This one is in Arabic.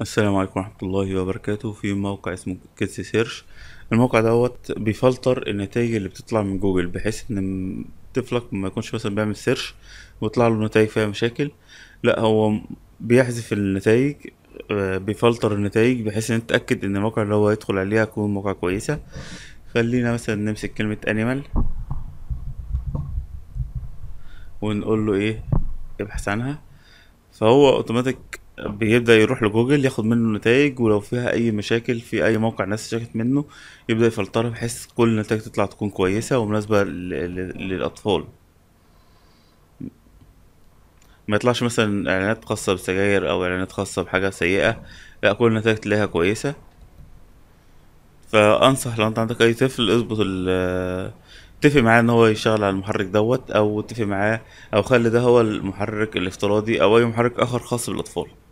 السلام عليكم ورحمة الله وبركاته في موقع اسمه كيدز سيرش الموقع دوت بيفلتر النتائج اللي بتطلع من جوجل بحيث ان طفلك ما يكونش مثلا بيعمل سيرش ويطلع له نتائج فيها مشاكل لا هو بيحذف النتائج آه، بيفلتر النتائج بحيث ان تتأكد ان الموقع اللي هو يدخل عليها يكون موقع كويسة خلينا مثلا نمسك كلمة انيمال ونقول له ايه ابحث عنها فهو اوتوماتيك بيبدا يروح لجوجل ياخد منه نتائج ولو فيها اي مشاكل في اي موقع ناس شكت منه يبدا يفلترها بحيث كل النتائج تطلع تكون كويسه ومناسبه للاطفال ما يطلعش مثلا اعلانات خاصه بسجاير او اعلانات خاصه بحاجه سيئه لا كل النتائج تلاقيها كويسه فانصح لو انت عندك اي طفل اظبط ال اتفق معاه ان هو يشتغل على المحرك دوت او اتفق معاه او خلي ده هو المحرك الافتراضي او اي محرك اخر خاص بالاطفال